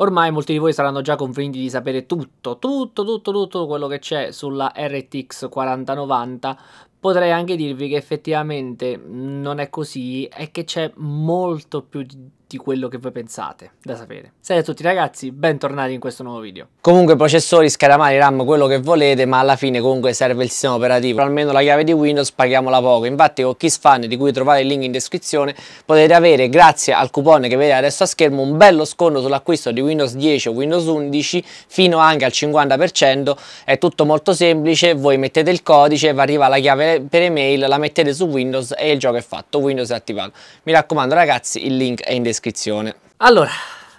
Ormai molti di voi saranno già convinti di sapere tutto, tutto, tutto, tutto quello che c'è sulla RTX 4090. Potrei anche dirvi che effettivamente non è così e che c'è molto più di quello che voi pensate, da sapere. Salve a tutti ragazzi, bentornati in questo nuovo video. Comunque processori, scaramari, RAM, quello che volete, ma alla fine comunque serve il sistema operativo. Almeno la chiave di Windows paghiamola poco. Infatti con KissFan, di cui trovate il link in descrizione, potete avere, grazie al coupon che vedete adesso a schermo, un bello sconto sull'acquisto di Windows 10 o Windows 11, fino anche al 50%. È tutto molto semplice, voi mettete il codice, vi arriva la chiave per email, la mettete su Windows e il gioco è fatto, Windows è attivato. Mi raccomando ragazzi, il link è in descrizione descrizione. Allora,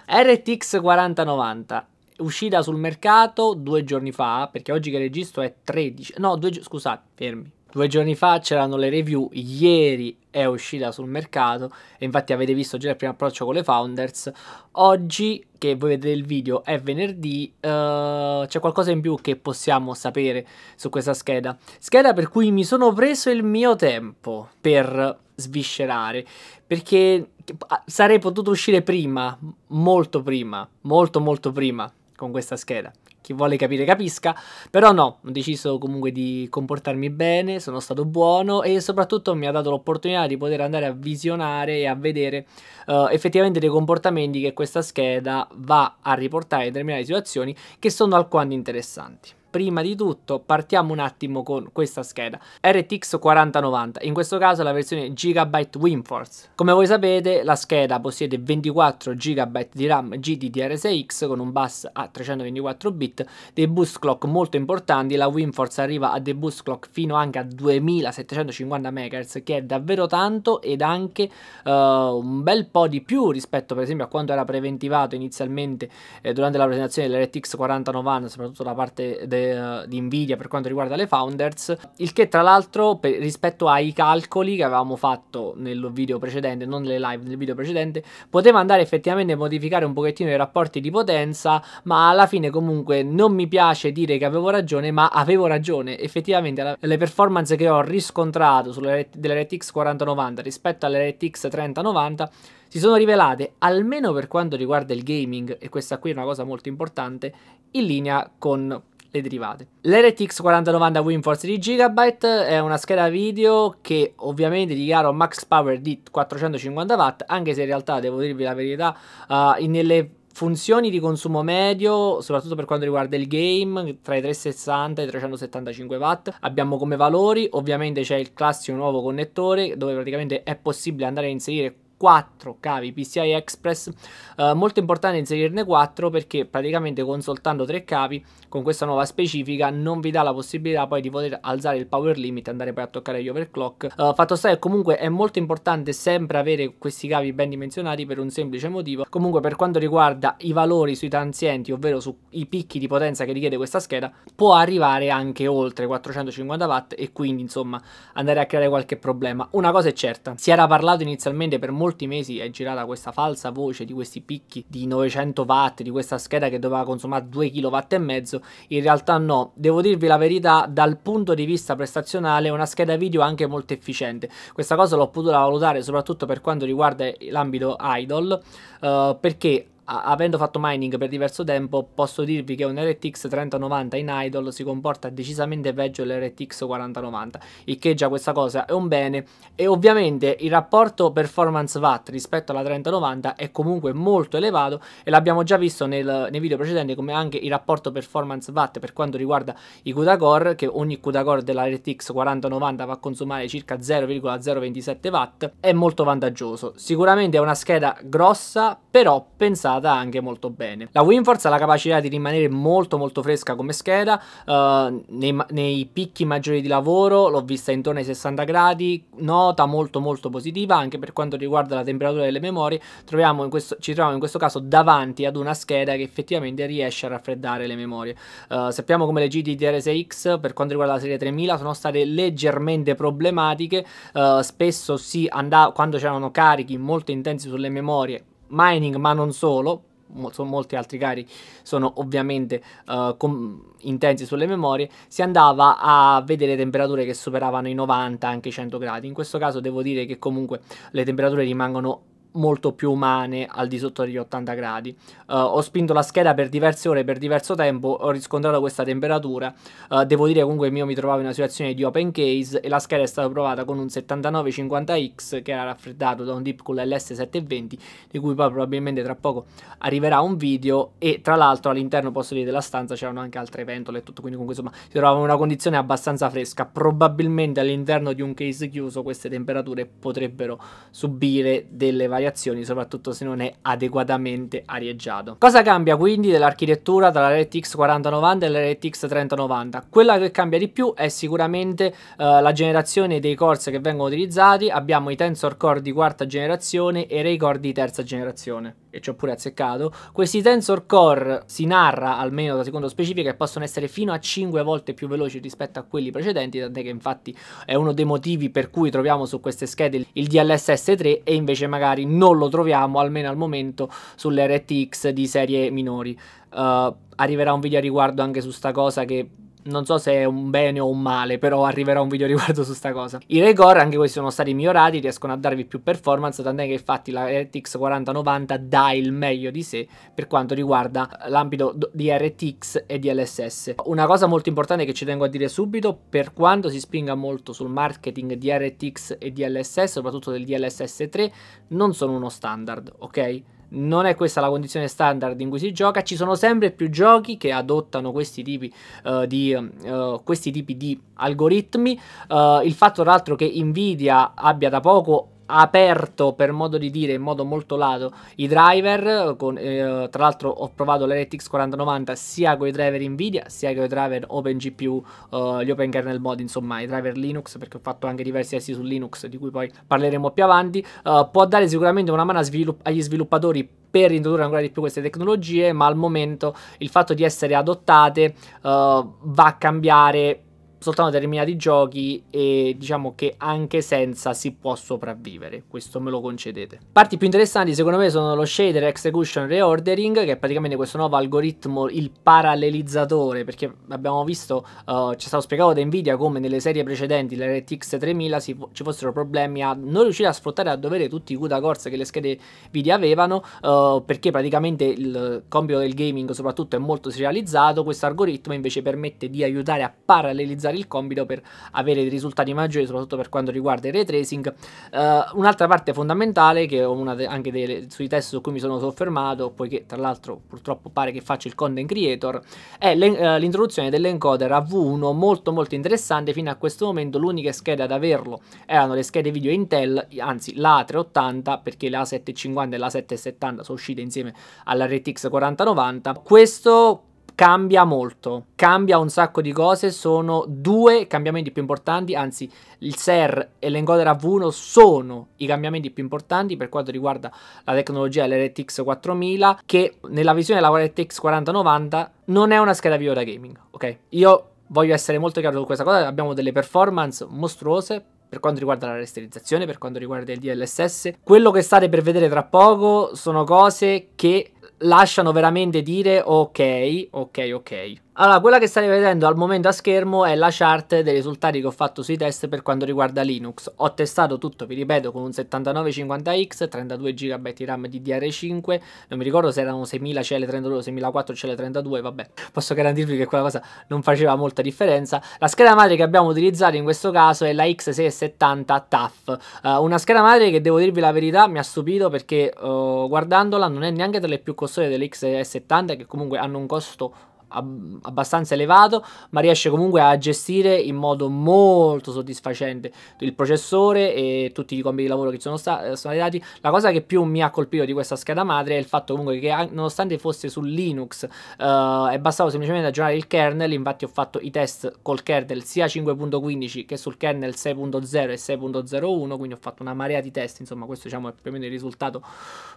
RTX 4090 uscita sul mercato due giorni fa, perché oggi che registro è 13, no, due, scusate, fermi. Due giorni fa c'erano le review, ieri è uscita sul mercato e infatti avete visto già il primo approccio con le founders. Oggi, che voi vedete il video, è venerdì, uh, c'è qualcosa in più che possiamo sapere su questa scheda. Scheda per cui mi sono preso il mio tempo per sviscerare, perché ah, sarei potuto uscire prima, molto prima, molto molto prima con questa scheda. Chi vuole capire capisca, però no, ho deciso comunque di comportarmi bene, sono stato buono e soprattutto mi ha dato l'opportunità di poter andare a visionare e a vedere uh, effettivamente dei comportamenti che questa scheda va a riportare in determinate situazioni che sono alquanto interessanti prima di tutto partiamo un attimo con questa scheda RTX 4090 in questo caso la versione Gigabyte WinForce come voi sapete la scheda possiede 24 GB di RAM GDDR6X con un bus a 324 bit dei boost clock molto importanti la WinForce arriva a dei boost clock fino anche a 2750 MHz che è davvero tanto ed anche uh, un bel po' di più rispetto per esempio a quanto era preventivato inizialmente eh, durante la presentazione dell'RTX 4090 soprattutto da parte del eh, di Nvidia per quanto riguarda le founders, il che tra l'altro rispetto ai calcoli che avevamo fatto nel video precedente, non nelle live, nel video precedente, poteva andare effettivamente a modificare un pochettino i rapporti di potenza, ma alla fine comunque non mi piace dire che avevo ragione, ma avevo ragione, effettivamente la, le performance che ho riscontrato sulle, delle RTX 4090 rispetto alle RTX 3090 si sono rivelate, almeno per quanto riguarda il gaming, e questa qui è una cosa molto importante, in linea con le derivate. L'RTX 4090 WinForce di Gigabyte è una scheda video che ovviamente dichiara un max power di 450 watt, anche se in realtà devo dirvi la verità, uh, nelle funzioni di consumo medio, soprattutto per quanto riguarda il game, tra i 360 e i 375 watt. Abbiamo come valori, ovviamente c'è il classico nuovo connettore dove praticamente è possibile andare a inserire 4 cavi PCI Express, eh, molto importante inserirne 4 perché praticamente con soltanto 3 cavi con questa nuova specifica non vi dà la possibilità poi di poter alzare il power limit e andare poi a toccare gli overclock. Eh, fatto sta che comunque è molto importante sempre avere questi cavi ben dimensionati per un semplice motivo. Comunque per quanto riguarda i valori sui transienti, ovvero sui picchi di potenza che richiede questa scheda, può arrivare anche oltre 450 watt e quindi insomma andare a creare qualche problema. Una cosa è certa, si era parlato inizialmente per molto molti mesi è girata questa falsa voce di questi picchi di 900 watt, di questa scheda che doveva consumare 2 kW e mezzo, in realtà no, devo dirvi la verità, dal punto di vista prestazionale una scheda video anche molto efficiente. Questa cosa l'ho potuta valutare soprattutto per quanto riguarda l'ambito idol, eh, perché avendo fatto mining per diverso tempo, posso dirvi che un RTX 3090 in idle si comporta decisamente peggio dell'RTX 4090, il che già questa cosa è un bene e ovviamente il rapporto performance watt rispetto alla 3090 è comunque molto elevato e l'abbiamo già visto nel, nei video precedenti come anche il rapporto performance watt per quanto riguarda i CUDA core, che ogni CUDA core della RTX 4090 va a consumare circa 0,027 watt, è molto vantaggioso. Sicuramente è una scheda grossa, però pensate giocata anche molto bene. La Winforce ha la capacità di rimanere molto molto fresca come scheda, uh, nei, nei, picchi maggiori di lavoro l'ho vista intorno ai 60 gradi, nota molto molto positiva anche per quanto riguarda la temperatura delle memorie, troviamo in questo, ci troviamo in questo caso davanti ad una scheda che effettivamente riesce a raffreddare le memorie. Uh, sappiamo come le GDDR6X per quanto riguarda la serie 3000 sono state leggermente problematiche, uh, spesso si andava quando c'erano carichi molto intensi sulle memorie mining, ma non solo, sono molti altri cari sono ovviamente uh, com- intensi sulle memorie, si andava a vedere temperature che superavano i 90, anche i 100 gradi. In questo caso devo dire che comunque le temperature rimangono molto più umane al di sotto degli 80 gradi. Uh, ho spinto la scheda per diverse ore, per diverso tempo, ho riscontrato questa temperatura. Uh, devo dire comunque che io mi trovavo in una situazione di open case e la scheda è stata provata con un 7950X che era raffreddato da un Deepcool LS720 di cui poi probabilmente tra poco arriverà un video e tra l'altro all'interno posso dire della stanza c'erano anche altre ventole e tutto, quindi comunque insomma si trovava in una condizione abbastanza fresca. Probabilmente all'interno di un case chiuso queste temperature potrebbero subire delle variazioni variazioni, soprattutto se non è adeguatamente arieggiato. Cosa cambia quindi dell'architettura tra la RTX 4090 e la RTX 3090? Quella che cambia di più è sicuramente eh, la generazione dei cores che vengono utilizzati, abbiamo i tensor core di quarta generazione e i core di terza generazione e ci ho pure azzeccato, questi tensor core si narra, almeno da secondo specifiche, possono essere fino a 5 volte più veloci rispetto a quelli precedenti, tant'è che infatti è uno dei motivi per cui troviamo su queste schede il DLSS 3 e invece magari non lo troviamo almeno al momento sulle RTX di serie minori. Uh, arriverà un video a riguardo anche su sta cosa che non so se è un bene o un male, però arriverà un video riguardo su sta cosa. I record, anche questi sono stati migliorati, riescono a darvi più performance, tant'è che infatti la RTX 4090 dà il meglio di sé per quanto riguarda l'ambito di RTX e di LSS. Una cosa molto importante che ci tengo a dire subito, per quanto si spinga molto sul marketing di RTX e di LSS, soprattutto del DLSS 3, non sono uno standard, ok? non è questa la condizione standard in cui si gioca, ci sono sempre più giochi che adottano questi tipi, uh, di, uh, questi tipi di, algoritmi, uh, il fatto tra l'altro che Nvidia abbia da poco aperto per modo di dire in modo molto lato i driver con, eh, tra l'altro ho provato l'RTX 4090 sia con i driver Nvidia sia con i driver OpenGPU eh, gli Open Kernel Mod insomma i driver Linux perché ho fatto anche diversi essi su Linux di cui poi parleremo più avanti eh, può dare sicuramente una mano svilupp- agli sviluppatori per introdurre ancora di più queste tecnologie ma al momento il fatto di essere adottate eh, va a cambiare soltanto determinati giochi e diciamo che anche senza si può sopravvivere, questo me lo concedete. Parti più interessanti secondo me sono lo shader execution reordering che è praticamente questo nuovo algoritmo, il parallelizzatore, perché abbiamo visto, uh, ci è stato spiegato da Nvidia come nelle serie precedenti, la RTX 3000, ci fossero problemi a non riuscire a sfruttare a dovere tutti i CUDA cores che le schede video avevano, uh, perché praticamente il compito del gaming soprattutto è molto serializzato, questo algoritmo invece permette di aiutare a parallelizzare usare il combito per avere risultati maggiori, soprattutto per quanto riguarda il ray tracing. Uh, un'altra parte fondamentale, che è una de- anche dei, sui test su cui mi sono soffermato, poiché tra l'altro purtroppo pare che faccia il content creator, è l'en- eh, l'introduzione dell'encoder a V1 molto molto interessante. Fino a questo momento l'unica scheda ad averlo erano le schede video Intel, anzi la 380 perché la 750 e la 770 sono uscite insieme alla RTX 4090. Questo cambia molto, cambia un sacco di cose, sono due cambiamenti più importanti, anzi il SER e l'encoder AV1 sono i cambiamenti più importanti per quanto riguarda la tecnologia dell'RTX 4000 che nella visione della RTX 4090 non è una scheda video da gaming, ok? Io voglio essere molto chiaro su questa cosa, abbiamo delle performance mostruose, per quanto riguarda la rasterizzazione, per quanto riguarda il DLSS. Quello che state per vedere tra poco sono cose che lasciano veramente dire ok, ok, ok. Allora, quella che state vedendo al momento a schermo è la chart dei risultati che ho fatto sui test per quanto riguarda Linux. Ho testato tutto, vi ripeto, con un 7950X, 32 GB di RAM di dr 5 non mi ricordo se erano 6000 CL32 o 6004 CL32, vabbè, posso garantirvi che quella cosa non faceva molta differenza. La scheda madre che abbiamo utilizzato in questo caso è la X670 TAF, uh, una scheda madre che devo dirvi la verità mi ha stupito perché uh, guardandola non è neanche tra le più costose delle X670 che comunque hanno un costo ab- abbastanza elevato, ma riesce comunque a gestire in modo molto soddisfacente il processore e tutti i compiti di lavoro che sono, sta- eh, sono dati. La cosa che più mi ha colpito di questa scheda madre è il fatto comunque che nonostante fosse su Linux eh, è bastato semplicemente aggiornare il kernel, infatti ho fatto i test col kernel sia 5.15 che sul kernel 6.0 e 6.01, quindi ho fatto una marea di test, insomma questo diciamo è più o meno il risultato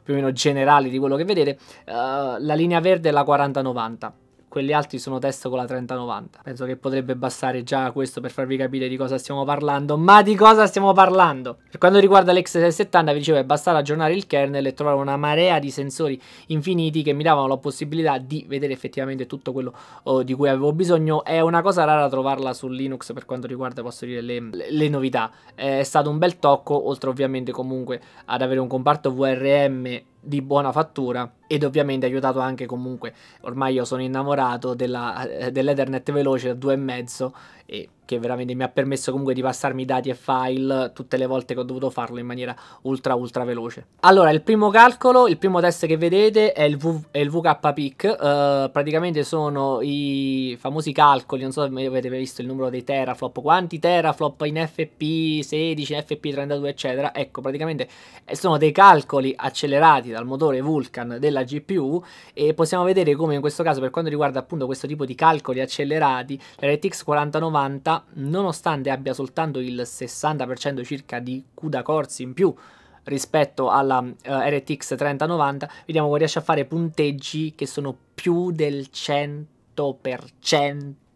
più o meno generale di quello che vedete. Eh, la linea verde è la 4090 quelli altri sono test con la 3090. Penso che potrebbe bastare già questo per farvi capire di cosa stiamo parlando. Ma di cosa stiamo parlando? Per quanto riguarda lx 670 vi dicevo è bastato aggiornare il kernel e trovare una marea di sensori infiniti che mi davano la possibilità di vedere effettivamente tutto quello oh, di cui avevo bisogno. È una cosa rara trovarla su Linux per quanto riguarda posso dire le, le novità. È stato un bel tocco oltre ovviamente comunque ad avere un comparto VRM di buona fattura ed ovviamente aiutato anche comunque ormai io sono innamorato della, eh, dell'Ethernet veloce da 2,5 e che veramente mi ha permesso comunque di passarmi dati e file tutte le volte che ho dovuto farlo in maniera ultra ultra veloce. Allora, il primo calcolo, il primo test che vedete è il, v è il VK peak, uh, praticamente sono i famosi calcoli, non so se avete visto il numero dei teraflop, quanti teraflop in FP16, FP32 eccetera, ecco praticamente eh, sono dei calcoli accelerati dal motore Vulkan della GPU e possiamo vedere come in questo caso per quanto riguarda appunto questo tipo di calcoli accelerati, la RTX 4090 realtà, nonostante abbia soltanto il 60% circa di CUDA corsi in più rispetto alla uh, RTX 3090, vediamo che riesce a fare punteggi che sono più del 100%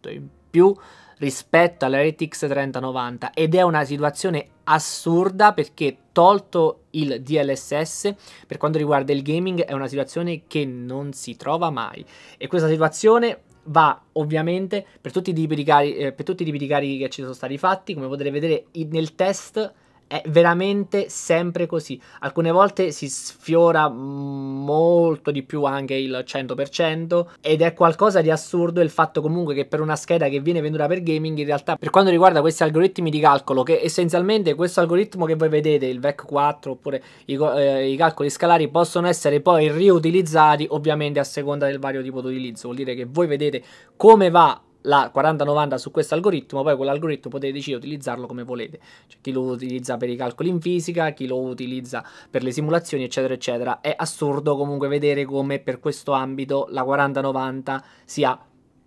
in più rispetto alla RTX 3090 ed è una situazione assurda perché tolto il DLSS per quanto riguarda il gaming è una situazione che non si trova mai e questa situazione va ovviamente per tutti i tipi di eh, carichi eh, che ci sono stati fatti, come potete vedere nel test è veramente sempre così. Alcune volte si sfiora mm, molto di più anche il 100% ed è qualcosa di assurdo il fatto comunque che per una scheda che viene venduta per gaming in realtà per quanto riguarda questi algoritmi di calcolo che essenzialmente questo algoritmo che voi vedete il VEC 4 oppure i, eh, i calcoli scalari possono essere poi riutilizzati ovviamente a seconda del vario tipo di utilizzo. Vuol dire che voi vedete come va la 4090 su questo algoritmo, poi quell'algoritmo potete decidere di utilizzarlo come volete. Cioè, chi lo utilizza per i calcoli in fisica, chi lo utilizza per le simulazioni, eccetera, eccetera. È assurdo comunque vedere come per questo ambito la 4090 sia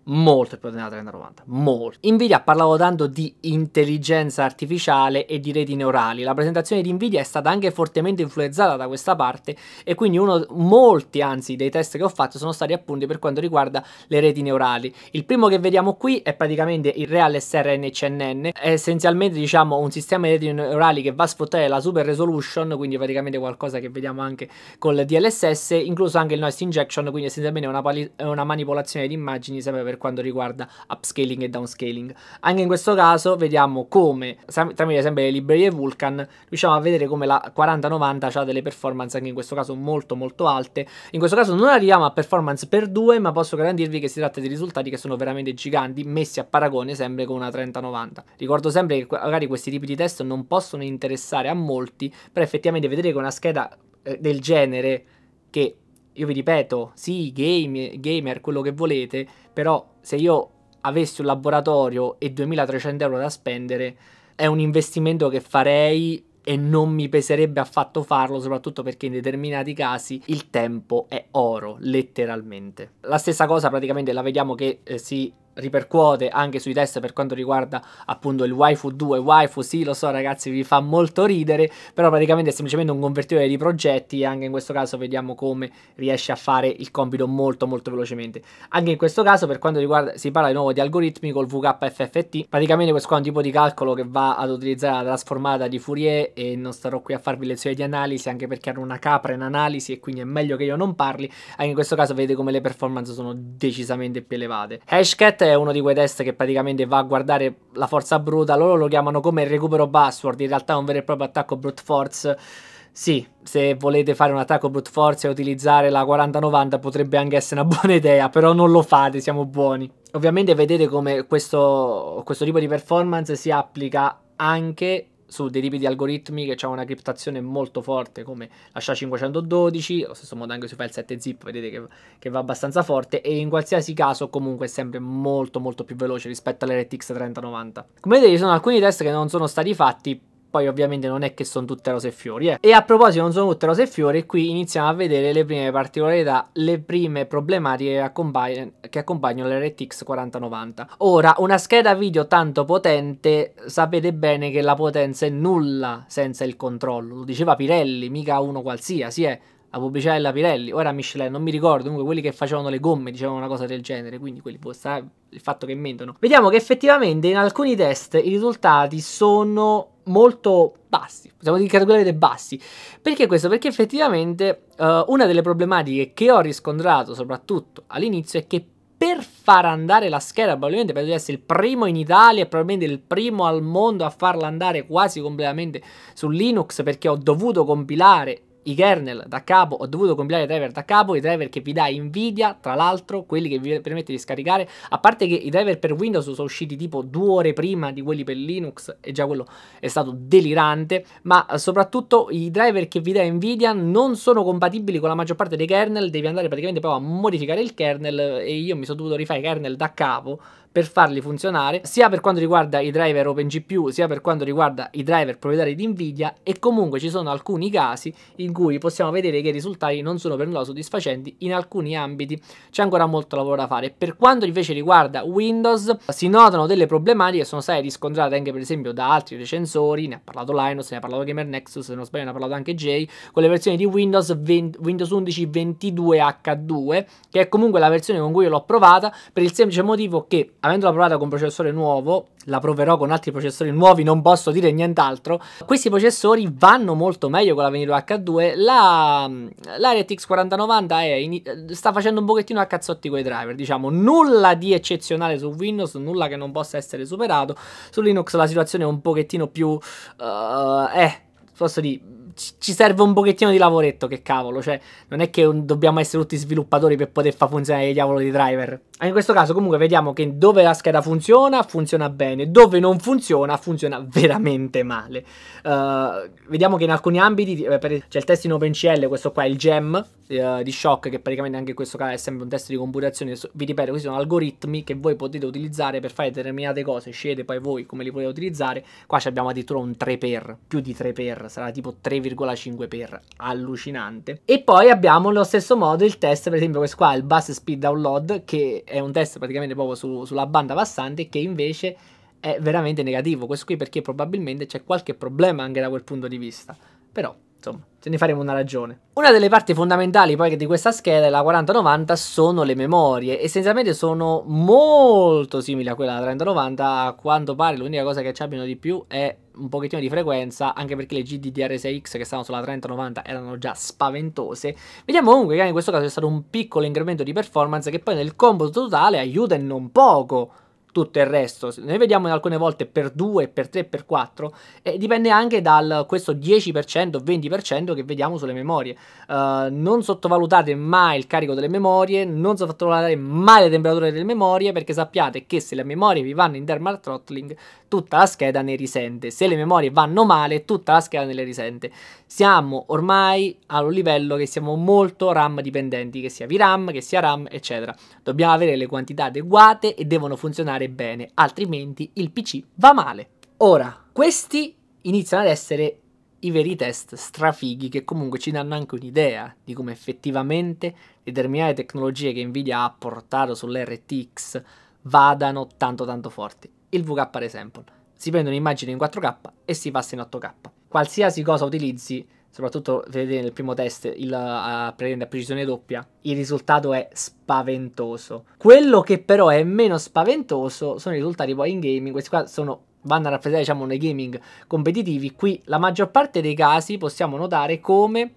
molto più della 3090, molto. Nvidia parlava tanto di intelligenza artificiale e di reti neurali, la presentazione di Nvidia è stata anche fortemente influenzata da questa parte e quindi uno, molti anzi dei test che ho fatto sono stati appunto per quanto riguarda le reti neurali. Il primo che vediamo qui è praticamente il Real SRNCNN, è essenzialmente diciamo un sistema di reti neurali che va a sfruttare la super resolution, quindi praticamente qualcosa che vediamo anche col DLSS, incluso anche il noise injection, quindi essenzialmente una, una manipolazione di immagini sempre per per quanto riguarda upscaling e downscaling. Anche in questo caso vediamo come, tramite sempre le librerie Vulkan, riusciamo a vedere come la 4090 ha delle performance anche in questo caso molto molto alte. In questo caso non arriviamo a performance per 2, ma posso garantirvi che si tratta di risultati che sono veramente giganti, messi a paragone sempre con una 3090. Ricordo sempre che magari questi tipi di test non possono interessare a molti, però effettivamente vedere che una scheda eh, del genere che io vi ripeto, sì, game, gamer, quello che volete, però se io avessi un laboratorio e 2300 euro da spendere, è un investimento che farei e non mi peserebbe affatto farlo, soprattutto perché in determinati casi il tempo è oro, letteralmente. La stessa cosa praticamente la vediamo che eh, si ripercuote anche sui test per quanto riguarda appunto il waifu 2 waifu sì lo so ragazzi vi fa molto ridere però praticamente è semplicemente un convertitore di progetti e anche in questo caso vediamo come riesce a fare il compito molto molto velocemente anche in questo caso per quanto riguarda si parla di nuovo di algoritmi col VKFFT praticamente questo è un tipo di calcolo che va ad utilizzare la trasformata di Fourier e non starò qui a farvi lezioni di analisi anche perché hanno una capra in analisi e quindi è meglio che io non parli anche in questo caso vedete come le performance sono decisamente più elevate Hashcat Brett è uno di quei test che praticamente va a guardare la forza bruta, loro lo chiamano come recupero password, in realtà è un vero e proprio attacco brute force. Sì, se volete fare un attacco brute force e utilizzare la 4090 potrebbe anche essere una buona idea, però non lo fate, siamo buoni. Ovviamente vedete come questo, questo tipo di performance si applica anche su dei tipi di algoritmi che hanno una criptazione molto forte come la SHA-512, lo stesso modo anche su file 7-zip vedete che, che, va abbastanza forte e in qualsiasi caso comunque è sempre molto molto più veloce rispetto all'RTX 3090. Come vedete ci sono alcuni test che non sono stati fatti poi ovviamente non è che sono tutte rose e fiori. Eh. E a proposito non sono tutte rose e fiori, qui iniziamo a vedere le prime particolarità, le prime problematiche che accompagnano l'RTX 4090. Ora, una scheda video tanto potente, sapete bene che la potenza è nulla senza il controllo. Lo diceva Pirelli, mica uno qualsiasi, eh a pubblicità della Pirelli, ora Michelin, non mi ricordo, comunque quelli che facevano le gomme dicevano una cosa del genere, quindi quelli può stare il fatto che mentono. Vediamo che effettivamente in alcuni test i risultati sono molto bassi, possiamo dire categoricamente bassi. Perché questo? Perché effettivamente uh, una delle problematiche che ho riscontrato soprattutto all'inizio è che per far andare la scheda, probabilmente penso di essere il primo in Italia e probabilmente il primo al mondo a farla andare quasi completamente su Linux perché ho dovuto compilare i kernel da capo, ho dovuto compilare i driver da capo, i driver che vi dà Nvidia, tra l'altro quelli che vi permette di scaricare, a parte che i driver per Windows sono usciti tipo due ore prima di quelli per Linux e già quello è stato delirante, ma eh, soprattutto i driver che vi dà Nvidia non sono compatibili con la maggior parte dei kernel, devi andare praticamente proprio a modificare il kernel eh, e io mi sono dovuto rifare i kernel da capo per farli funzionare, sia per quanto riguarda i driver OpenGPU, sia per quanto riguarda i driver proprietari di Nvidia e comunque ci sono alcuni casi in cui possiamo vedere che i risultati non sono per nulla soddisfacenti in alcuni ambiti. C'è ancora molto lavoro da fare. Per quanto invece riguarda Windows, si notano delle problematiche sono state riscontrate anche per esempio da altri recensori, ne ha parlato Linus, ne ha parlato Gamer Nexus, se non sbaglio ne ha parlato anche Jay, con le versioni di Windows, 20, Windows 11 22H2, che è comunque la versione con cui io l'ho provata, per il semplice motivo che avendola provata con processore nuovo, la proverò con altri processori nuovi, non posso dire nient'altro. Questi processori vanno molto meglio con la Veniro H2. La, la RTX 4090 in, sta facendo un pochettino a cazzotti coi driver, diciamo, nulla di eccezionale su Windows, nulla che non possa essere superato. Su Linux la situazione è un pochettino più... Uh, eh, posso dire ci serve un pochettino di lavoretto, che cavolo, cioè non è che dobbiamo essere tutti sviluppatori per poter far funzionare il diavolo di driver. Anche in questo caso comunque vediamo che dove la scheda funziona, funziona bene, dove non funziona, funziona veramente male. Uh, vediamo che in alcuni ambiti, eh, c'è il test in OpenCL, questo qua è il gem, eh, di shock, che praticamente anche in questo caso è sempre un test di computazione, vi ripeto, questi sono algoritmi che voi potete utilizzare per fare determinate cose, scegliete poi voi come li potete utilizzare, qua abbiamo addirittura un 3 per, più di 3 per, sarà tipo 3,5 per, allucinante. E poi abbiamo allo stesso modo il test, per esempio questo qua, il bus speed download, che è un test praticamente proprio su, sulla banda passante, che invece è veramente negativo. Questo qui perché probabilmente c'è qualche problema anche da quel punto di vista. Però, insomma, ce ne faremo una ragione. Una delle parti fondamentali poi di questa scheda, la 4090, sono le memorie. Essenzialmente sono molto simili a quella della 3090, a quanto pare l'unica cosa che ci abbiano di più è un pochettino di frequenza, anche perché le GDDR6X che stavano sulla 3090 erano già spaventose. Vediamo comunque che anche in questo caso è stato un piccolo incremento di performance che poi nel combo totale aiuta e non poco tutto il resto. Noi vediamo alcune volte per 2, per 3, per 4 e dipende anche da questo 10%, 20% che vediamo sulle memorie. Uh, non sottovalutate mai il carico delle memorie, non sottovalutate mai le temperature delle memorie perché sappiate che se le memorie vi vanno in thermal throttling tutta la scheda ne risente. Se le memorie vanno male tutta la scheda ne le risente. Siamo ormai a un livello che siamo molto RAM dipendenti, che sia VRAM, che sia RAM, eccetera. Dobbiamo avere le quantità adeguate e devono funzionare funzionare bene, altrimenti il PC va male. Ora, questi iniziano ad essere i veri test strafighi che comunque ci danno anche un'idea di come effettivamente determinate tecnologie che Nvidia ha portato sull'RTX vadano tanto tanto forti. Il VK ad esempio, si prende un'immagine in 4K e si passa in 8K. Qualsiasi cosa utilizzi soprattutto vedete nel primo test il, a precisione doppia, il risultato è spaventoso. Quello che però è meno spaventoso sono i risultati poi in gaming, questi qua sono, vanno a rappresentare diciamo nei gaming competitivi, qui la maggior parte dei casi possiamo notare come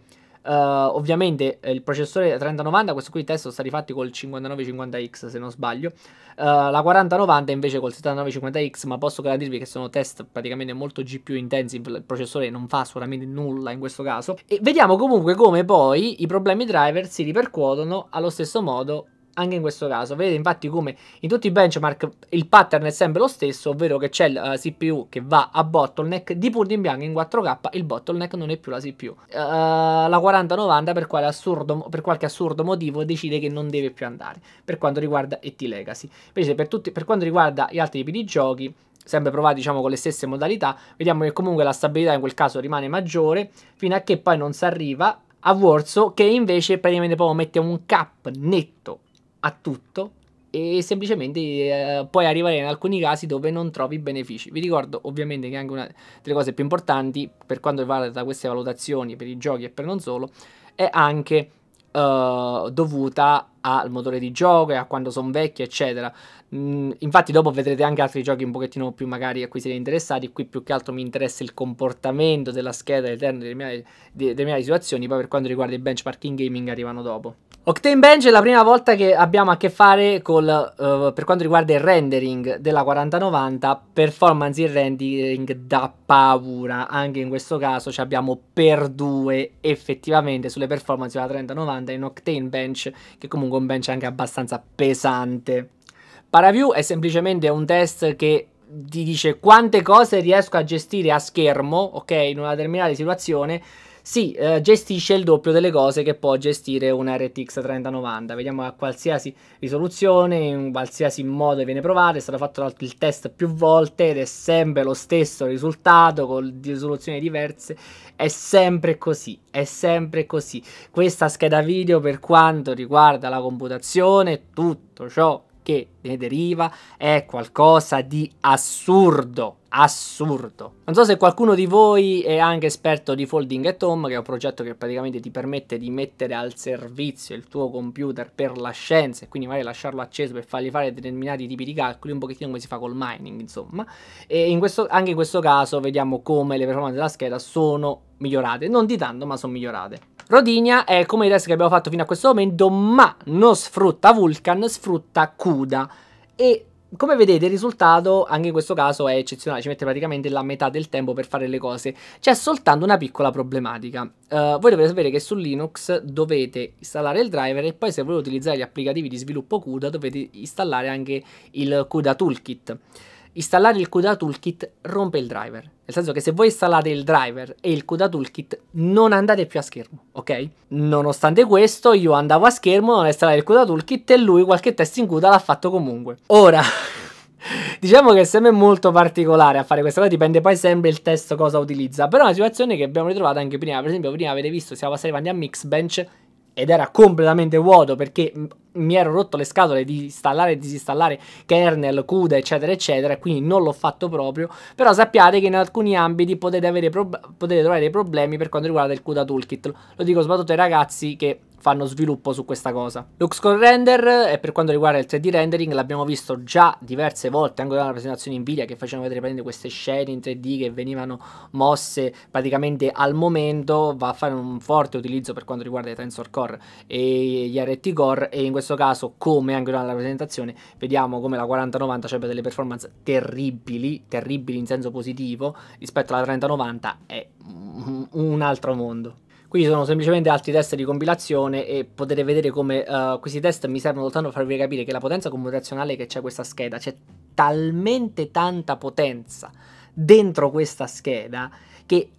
Uh, ovviamente eh, il processore 3090, questo qui il testo, sono stati fatti col 5950X se non sbaglio, uh, la 4090 invece col 7950X, ma posso garantirvi che sono test praticamente molto GPU intensi, il processore non fa assolutamente nulla in questo caso. E vediamo comunque come poi i problemi driver si ripercuotono allo stesso modo anche in questo caso. Vedete infatti come in tutti i benchmark il pattern è sempre lo stesso, ovvero che c'è il uh, eh, CPU che va a bottleneck, di punto in bianco in 4K il bottleneck non è più la CPU. Uh, eh, la 4090 per, quale assurdo, per qualche assurdo motivo decide che non deve più andare per quanto riguarda ET Legacy. Invece per, tutti, per quanto riguarda gli altri tipi di giochi, sempre provati diciamo con le stesse modalità, vediamo che comunque la stabilità in quel caso rimane maggiore fino a che poi non si arriva a Warsaw che invece praticamente proprio mette un cap netto a tutto e semplicemente eh, puoi arrivare in alcuni casi dove non trovi benefici. Vi ricordo ovviamente che anche una delle cose più importanti per quanto riguarda queste valutazioni per i giochi e per non solo è anche eh, dovuta al motore di gioco e a quando sono vecchi, eccetera. Mm, infatti, dopo vedrete anche altri giochi un pochettino più magari a cui siete interessati. Qui più che altro mi interessa il comportamento della scheda all'interno delle mie, delle mie situazioni. Poi, per quanto riguarda il benchmarking gaming, arrivano dopo. Octane Bench è la prima volta che abbiamo a che fare col, uh, per quanto riguarda il rendering della 4090, performance in rendering da paura, anche in questo caso ci abbiamo per due effettivamente sulle performance della 3090 in Octane Bench, che comunque è un bench anche abbastanza pesante. Paraview è semplicemente un test che ti dice quante cose riesco a gestire a schermo, ok, in una determinata situazione, sì, eh, gestisce il doppio delle cose che può gestire un RTX 3090. Vediamo a qualsiasi risoluzione, in qualsiasi modo viene provato. È stato fatto il test più volte ed è sempre lo stesso risultato con risoluzioni diverse. È sempre così, è sempre così. Questa scheda video per quanto riguarda la computazione, tutto ciò che ne deriva è qualcosa di assurdo assurdo. Non so se qualcuno di voi è anche esperto di Folding at Home, che è un progetto che praticamente ti permette di mettere al servizio il tuo computer per la scienza e quindi magari lasciarlo acceso per fargli fare determinati tipi di calcoli, un pochettino come si fa col mining, insomma. E in questo, anche in questo caso vediamo come le performance della scheda sono migliorate, non di tanto, ma sono migliorate. Rodinia è come i test che abbiamo fatto fino a questo momento, ma non sfrutta Vulkan, sfrutta CUDA e come vedete il risultato anche in questo caso è eccezionale, ci mette praticamente la metà del tempo per fare le cose. C'è soltanto una piccola problematica. Uh, voi dovete sapere che su Linux dovete installare il driver e poi se volete utilizzare gli applicativi di sviluppo CUDA dovete installare anche il CUDA Toolkit installare il CUDA Toolkit rompe il driver. Nel senso che se voi installate il driver e il CUDA Toolkit non andate più a schermo, ok? Nonostante questo io andavo a schermo, non installare il CUDA Toolkit e lui qualche test in CUDA l'ha fatto comunque. Ora... diciamo che sembra molto particolare a fare questa cosa, dipende poi sempre il test cosa utilizza, però è una situazione che abbiamo ritrovato anche prima, per esempio prima avete visto siamo passati avanti a Mixbench ed era completamente vuoto perché mi ero rotto le scatole di installare e disinstallare kernel, CUDA, eccetera, eccetera, quindi non l'ho fatto proprio, però sappiate che in alcuni ambiti potete, potete trovare dei problemi per quanto riguarda il CUDA Toolkit. Lo dico soprattutto ai ragazzi che fanno sviluppo su questa cosa. LuxCore Render, e eh, per quanto riguarda il 3D rendering, l'abbiamo visto già diverse volte, anche nella presentazione Nvidia che facevano vedere queste scene in 3D che venivano mosse praticamente al momento, va a fare un forte utilizzo per quanto riguarda i tensor core e gli RT core, e in questo caso, come anche nella presentazione, vediamo come la 4090 abbia delle performance terribili, terribili in senso positivo, rispetto alla 3090 è un altro mondo. Qui ci sono semplicemente altri test di compilazione e potete vedere come uh, questi test mi servono soltanto per farvi capire che la potenza computazionale che c'è questa scheda, c'è talmente tanta potenza dentro questa scheda che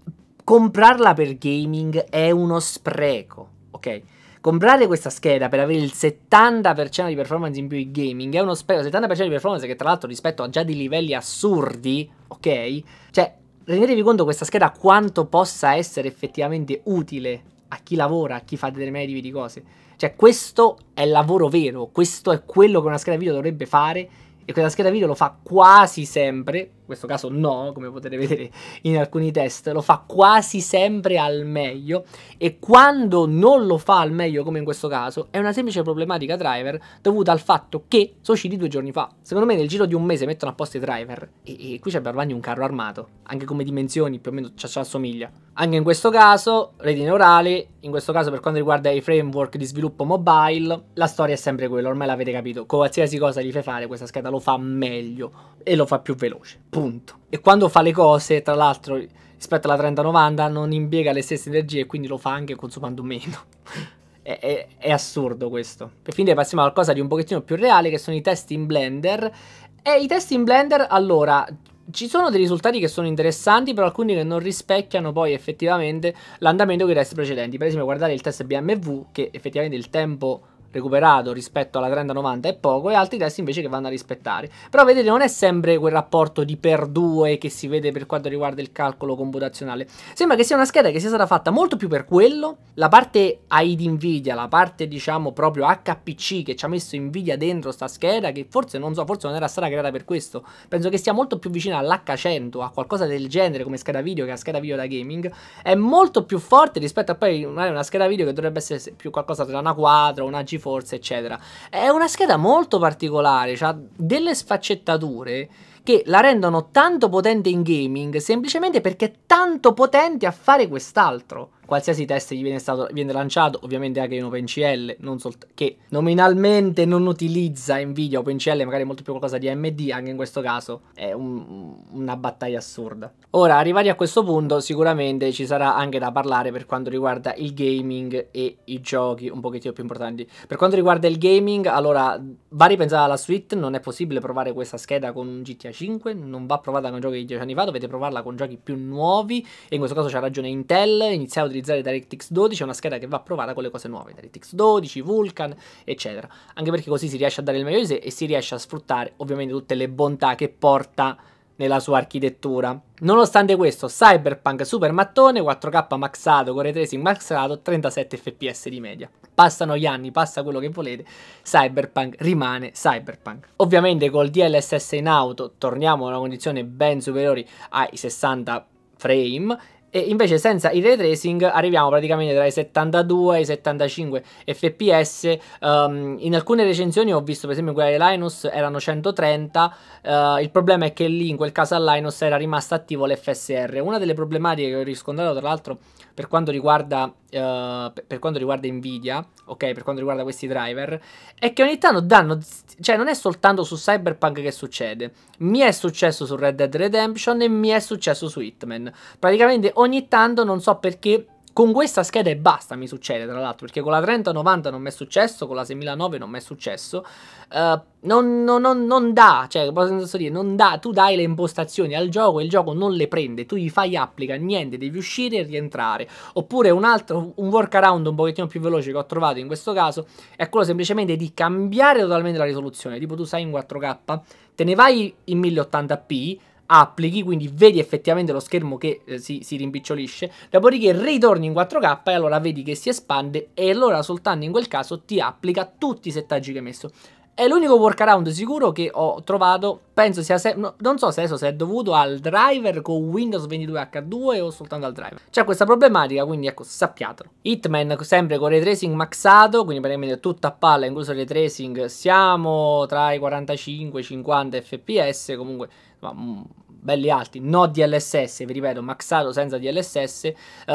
comprarla per gaming è uno spreco, ok? comprare questa scheda per avere il 70% di performance in più in gaming è uno spreco, 70% di performance che tra l'altro rispetto a già dei livelli assurdi, ok? Cioè, rendetevi conto questa scheda quanto possa essere effettivamente utile a chi lavora, a chi fa determinati tipi di cose. Cioè questo è il lavoro vero, questo è quello che una scheda video dovrebbe fare e quella scheda video lo fa quasi sempre, in questo caso no, come potete vedere in alcuni test, lo fa quasi sempre al meglio e quando non lo fa al meglio come in questo caso è una semplice problematica driver dovuta al fatto che sono usciti due giorni fa. Secondo me nel giro di un mese mettono a posto i driver e, e qui c'è Barbagni un carro armato, anche come dimensioni più o meno ci assomiglia. Anche in questo caso, retine orali, in questo caso per quanto riguarda i framework di sviluppo mobile, la storia è sempre quella, ormai l'avete capito. Qualsiasi cosa gli fai fare, questa scheda lo fa meglio e lo fa più veloce, punto. E quando fa le cose, tra l'altro, rispetto alla 3090 non impiega le stesse energie e quindi lo fa anche consumando meno. è, è, è, assurdo questo. Per finire passiamo a qualcosa di un pochettino più reale che sono i test in Blender. E i test in Blender, allora, ci sono dei risultati che sono interessanti, però alcuni che non rispecchiano poi effettivamente l'andamento dei test precedenti. Per esempio, guardare il test BMW, che effettivamente il tempo recuperato rispetto alla 3090 è poco e altri test invece che vanno a rispettare. Però vedete non è sempre quel rapporto di per 2 che si vede per quanto riguarda il calcolo computazionale. Sembra che sia una scheda che sia stata fatta molto più per quello, la parte AI di Nvidia, la parte diciamo proprio HPC che ci ha messo Nvidia dentro sta scheda che forse non so, forse non era stata creata per questo. Penso che sia molto più vicina all'H100, a qualcosa del genere come scheda video che la scheda video da gaming, è molto più forte rispetto a poi una scheda video che dovrebbe essere più qualcosa tra una quadra, una GeForce forza, eccetera. È una scheda molto particolare, ha delle sfaccettature che la rendono tanto potente in gaming semplicemente perché è tanto potente a fare quest'altro qualsiasi test gli viene, stato, viene lanciato, ovviamente anche in OpenCL, non che nominalmente non utilizza Nvidia, OpenCL magari molto più qualcosa di AMD, anche in questo caso è un, una battaglia assurda. Ora, arrivati a questo punto, sicuramente ci sarà anche da parlare per quanto riguarda il gaming e i giochi un pochettino più importanti. Per quanto riguarda il gaming, allora va ripensata alla suite, non è possibile provare questa scheda con un GTA 5, non va provata con giochi di 10 anni fa, dovete provarla con giochi più nuovi e in questo caso c'ha ragione Intel, iniziamo utilizzare DirectX 12 è una scheda che va provata con le cose nuove, DirectX 12, Vulkan, eccetera. Anche perché così si riesce a dare il meglio di sé e si riesce a sfruttare ovviamente tutte le bontà che porta nella sua architettura. Nonostante questo, Cyberpunk super mattone, 4K maxato, core tracing maxato, 37 fps di media. Passano gli anni, passa quello che volete, Cyberpunk rimane Cyberpunk. Ovviamente col DLSS in auto torniamo a una condizione ben superiore ai 60 frame e invece senza il ray tracing arriviamo praticamente tra i 72 e i 75 fps um, in alcune recensioni ho visto per esempio quella di Linus erano 130 uh, eh, il problema è che lì in quel caso a Linus era rimasto attivo l'FSR una delle problematiche che ho riscontrato tra l'altro per quanto riguarda eh, per quanto riguarda Nvidia, ok, per quanto riguarda questi driver, è che ogni tanto danno, cioè non è soltanto su Cyberpunk che succede, mi è successo su Red Dead Redemption e mi è successo su Hitman. Praticamente ogni tanto non so perché con questa scheda e basta mi succede, tra l'altro, perché con la 3090 non mi è successo, con la 6009 non mi è successo. Uh, non, non, non, non, dà, cioè, posso dire, non dà, tu dai le impostazioni al gioco e il gioco non le prende, tu gli fai applica, niente, devi uscire e rientrare. Oppure un altro, un workaround un pochettino più veloce che ho trovato in questo caso, è quello semplicemente di cambiare totalmente la risoluzione. Tipo tu sai in 4K, te ne vai in 1080p, applichi, quindi vedi effettivamente lo schermo che eh, si, si rimpicciolisce, dopodiché ritorni in 4K e allora vedi che si espande e allora soltanto in quel caso ti applica tutti i settaggi che hai messo. È l'unico workaround sicuro che ho trovato, penso sia, se- no, non so se adesso se è dovuto al driver con Windows 22H2 o soltanto al driver. C'è questa problematica, quindi ecco, sappiatelo. Hitman sempre con ray tracing maxato, quindi praticamente tutta a palla, incluso ray tracing, siamo tra i 45 50 fps, comunque ma mm, belli alti, no DLSS, vi ripeto, maxato senza DLSS, uh,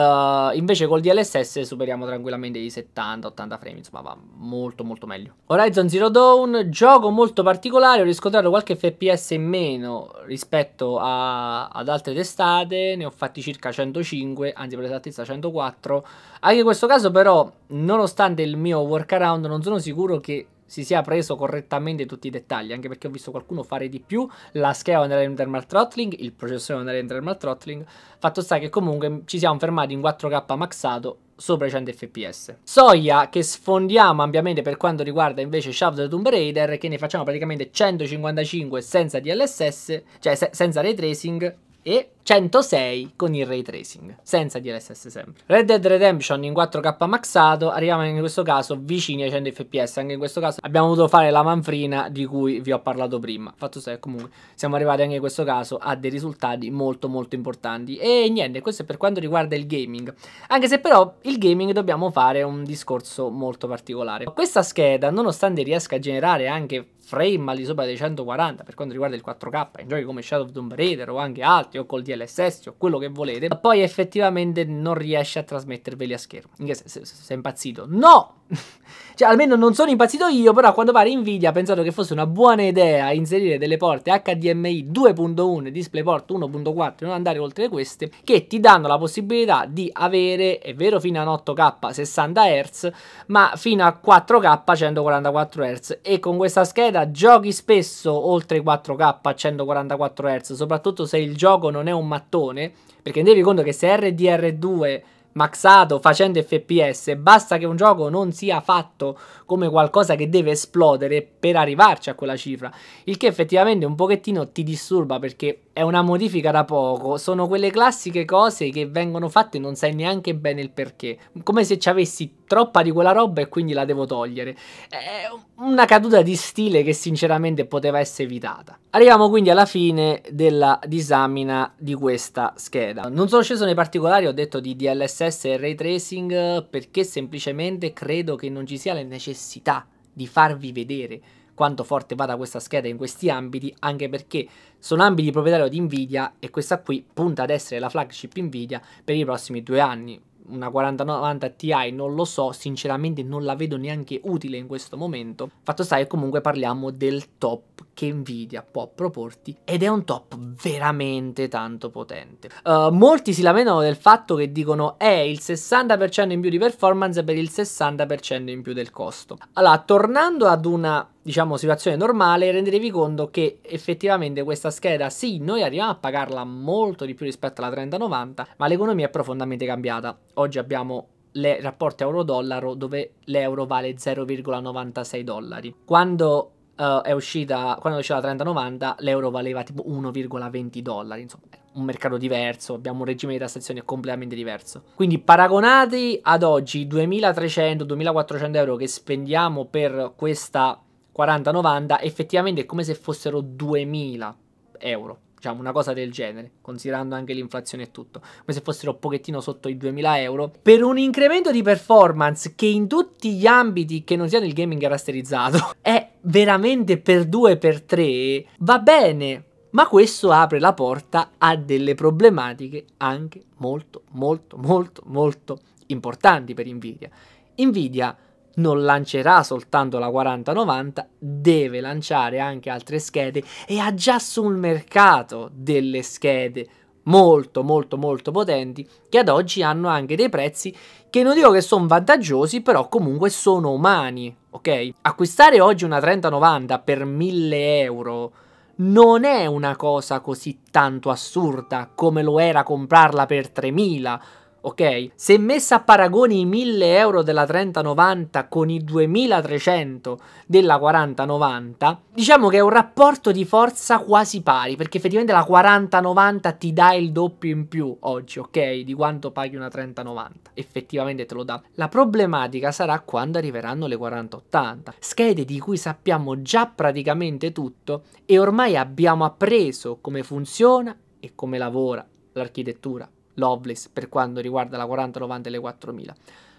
eh, invece col DLSS superiamo tranquillamente i 70-80 frame, insomma va molto molto meglio. Horizon Zero Dawn, gioco molto particolare, ho riscontrato qualche FPS in meno rispetto a, ad altre testate, ne ho fatti circa 105, anzi per l'esattezza 104, anche in questo caso però, nonostante il mio workaround, non sono sicuro che si sia preso correttamente tutti i dettagli, anche perché ho visto qualcuno fare di più, la scheda nella in thermal throttling, il processore andare in thermal throttling, fatto sta che comunque ci siamo fermati in 4K maxato sopra i 100 fps. Soglia che sfondiamo ampiamente per quanto riguarda invece Shaft Tomb Raider, che ne facciamo praticamente 155 senza DLSS, cioè se senza ray tracing, e 106 con il ray tracing, senza DLSS sempre. Red Dead Redemption in 4K maxato, arriviamo anche in questo caso vicini ai 100 fps, anche in questo caso abbiamo dovuto fare la manfrina di cui vi ho parlato prima. Fatto sta comunque siamo arrivati anche in questo caso a dei risultati molto molto importanti. E niente, questo è per quanto riguarda il gaming. Anche se però il gaming dobbiamo fare un discorso molto particolare. Questa scheda, nonostante riesca a generare anche frame al di sopra dei 140 per quanto riguarda il 4K in giochi come Shadow of Tomb Raider o anche altri o col DLSS o quello che volete, ma poi effettivamente non riesce a trasmetterveli a schermo. in che Sei impazzito? No! cioè, almeno non sono impazzito io, però a quanto pare Nvidia ha pensato che fosse una buona idea inserire delle porte HDMI 2.1 e DisplayPort 1.4 e non andare oltre queste, che ti danno la possibilità di avere, è vero fino a 8K 60 Hz, ma fino a 4K 144 Hz e con questa scheda giochi spesso oltre 4K 144 Hz, soprattutto se il gioco non è un mattone, perché devi conto che se RDR2 maxato facendo FPS, basta che un gioco non sia fatto come qualcosa che deve esplodere per arrivarci a quella cifra, il che effettivamente un pochettino ti disturba perché è una modifica da poco, sono quelle classiche cose che vengono fatte e non sai neanche bene il perché, come se ci avessi troppa di quella roba e quindi la devo togliere. È una caduta di stile che sinceramente poteva essere evitata. Arriviamo quindi alla fine della disamina di questa scheda. Non sono sceso nei particolari, ho detto di DLSS e ray tracing perché semplicemente credo che non ci sia la necessità di farvi vedere quanto forte vada questa scheda in questi ambiti, anche perché sono ambiti proprietari di Nvidia e questa qui punta ad essere la flagship Nvidia per i prossimi due anni una 4090 Ti non lo so, sinceramente non la vedo neanche utile in questo momento. Fatto sta che comunque parliamo del top che Nvidia può proporti ed è un top veramente tanto potente. Uh, molti si lamentano del fatto che dicono è eh, il 60% in più di performance per il 60% in più del costo. Allora, tornando ad una diciamo situazione normale rendetevi conto che effettivamente questa scheda sì noi arriviamo a pagarla molto di più rispetto alla 3090 ma l'economia è profondamente cambiata oggi abbiamo il rapporto euro-dollaro dove l'euro vale 0,96 dollari quando Uh, è uscita, quando è uscita la 3090 l'euro valeva tipo 1,20 dollari, insomma un mercato diverso, abbiamo un regime di tassazione completamente diverso. Quindi paragonati ad oggi 2300-2400 euro che spendiamo per questa 40-90 effettivamente è come se fossero 2000 euro diciamo una cosa del genere, considerando anche l'inflazione e tutto, come se fossero pochettino sotto i 2000 euro, per un incremento di performance che in tutti gli ambiti che non siano il gaming rasterizzato è veramente per 2 per 3 va bene, ma questo apre la porta a delle problematiche anche molto molto molto molto importanti per Nvidia. Nvidia non lancerà soltanto la 4090, deve lanciare anche altre schede e ha già sul mercato delle schede molto molto molto potenti che ad oggi hanno anche dei prezzi che non dico che sono vantaggiosi però comunque sono umani ok acquistare oggi una 3090 per 1000 euro non è una cosa così tanto assurda come lo era comprarla per 3000 ok? Se messa a paragone i 1000 euro della 3090 con i 2300 della 4090, diciamo che è un rapporto di forza quasi pari, perché effettivamente la 4090 ti dà il doppio in più oggi, ok? Di quanto paghi una 3090, effettivamente te lo dà. La problematica sarà quando arriveranno le 4080, schede di cui sappiamo già praticamente tutto e ormai abbiamo appreso come funziona e come lavora l'architettura Lovelace per quanto riguarda la 4090 e le 4000.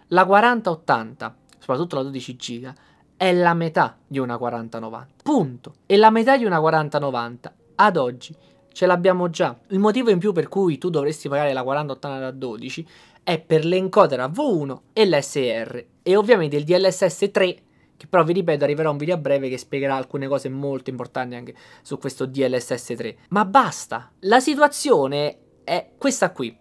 La 4080, soprattutto la 12 giga, è la metà di una 4090. Punto. E la metà di una 4090 ad oggi. Ce l'abbiamo già. Il motivo in più per cui tu dovresti pagare la 4080 da 12 è per l'encoder AV1 e l'SR e ovviamente il DLSS 3 che però vi ripeto arriverà un video a breve che spiegherà alcune cose molto importanti anche su questo DLSS 3. Ma basta, la situazione è questa qui.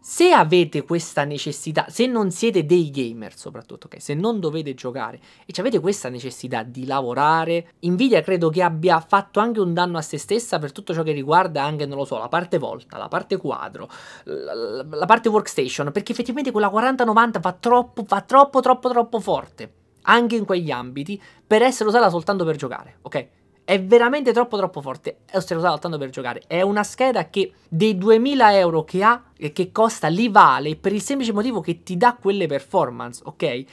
Se avete questa necessità, se non siete dei gamer soprattutto, okay, se non dovete giocare e avete questa necessità di lavorare, Nvidia credo che abbia fatto anche un danno a se stessa per tutto ciò che riguarda anche, non lo so, la parte volta, la parte quadro, la, la, la parte workstation, perché effettivamente quella 4090 va troppo, va troppo, troppo, troppo forte, anche in quegli ambiti, per essere usata soltanto per giocare, ok? È veramente troppo troppo forte. Lo stiamo usando tanto per giocare. È una scheda che dei 2000 euro che ha, e eh, che costa, li vale per il semplice motivo che ti dà quelle performance, ok?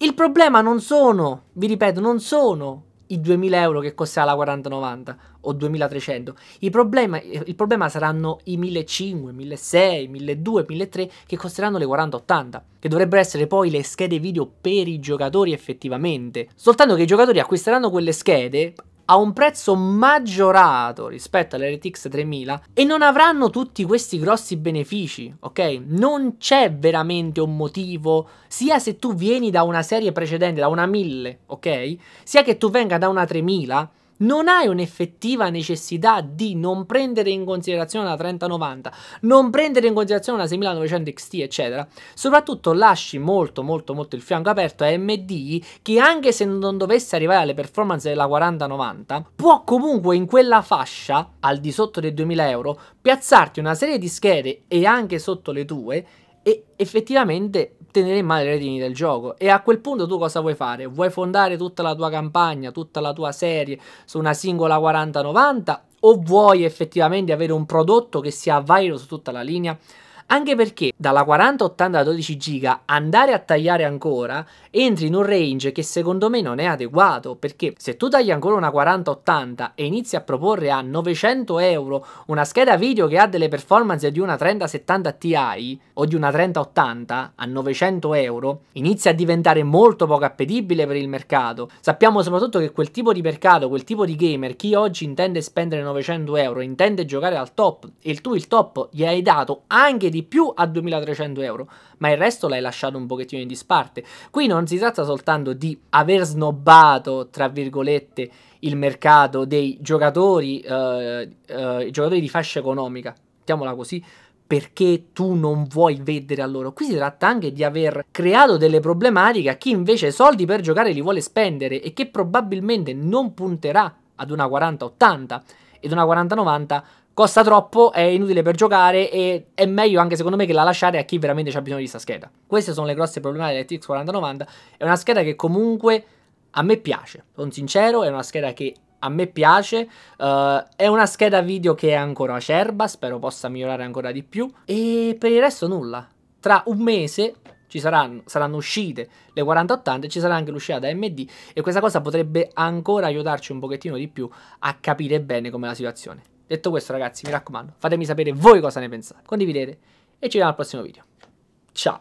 Il problema non sono, vi ripeto, non sono i 2000 euro che costerà la 4090 o 2300. Il problema, il problema saranno i 1500, 1600, 1200, 1300 che costeranno le 4080, che dovrebbero essere poi le schede video per i giocatori effettivamente. Soltanto che i giocatori acquisteranno quelle schede a un prezzo maggiorato rispetto all'RTX 3000 e non avranno tutti questi grossi benefici, ok? Non c'è veramente un motivo, sia se tu vieni da una serie precedente, da una 1000, ok? Sia che tu venga da una 3000, non hai un'effettiva necessità di non prendere in considerazione la 3090, non prendere in considerazione la 6900 XT, eccetera, soprattutto lasci molto, molto, molto il fianco aperto a MD che anche se non dovesse arrivare alle performance della 4090, può comunque in quella fascia, al di sotto dei 2000 euro, piazzarti una serie di schede e anche sotto le tue e effettivamente tenere in mano le redini del gioco. E a quel punto tu cosa vuoi fare? Vuoi fondare tutta la tua campagna, tutta la tua serie su una singola 4090 o vuoi effettivamente avere un prodotto che sia valido su tutta la linea? Anche perché dalla 4080 a 12 giga andare a tagliare ancora entri in un range che secondo me non è adeguato perché se tu tagli ancora una 4080 e inizi a proporre a 900 euro una scheda video che ha delle performance di una 3070 Ti o di una 3080 a 900 euro inizia a diventare molto poco appetibile per il mercato. Sappiamo soprattutto che quel tipo di mercato, quel tipo di gamer, chi oggi intende spendere 900 euro intende giocare al top e tu il top gli hai dato anche di di più a 2300 euro, ma il resto l'hai lasciato un pochettino in disparte. Qui non si tratta soltanto di aver snobbato, tra virgolette, il mercato dei giocatori, eh, eh, giocatori di fascia economica, mettiamola così, perché tu non vuoi vedere a loro. Qui si tratta anche di aver creato delle problematiche a chi invece soldi per giocare li vuole spendere e che probabilmente non punterà ad una 40-80 ed una 40-90 costa troppo, è inutile per giocare e è meglio anche secondo me che la lasciare a chi veramente ha bisogno di questa scheda. Queste sono le grosse problematiche dell'TX 4090, è una scheda che comunque a me piace, sono sincero, è una scheda che a me piace, uh, è una scheda video che è ancora acerba, spero possa migliorare ancora di più e per il resto nulla. Tra un mese ci saranno, saranno uscite le 4080 e ci sarà anche l'uscita da AMD e questa cosa potrebbe ancora aiutarci un pochettino di più a capire bene com'è la situazione. Detto questo ragazzi, mi raccomando, fatemi sapere voi cosa ne pensate, condividete e ci vediamo al prossimo video. Ciao!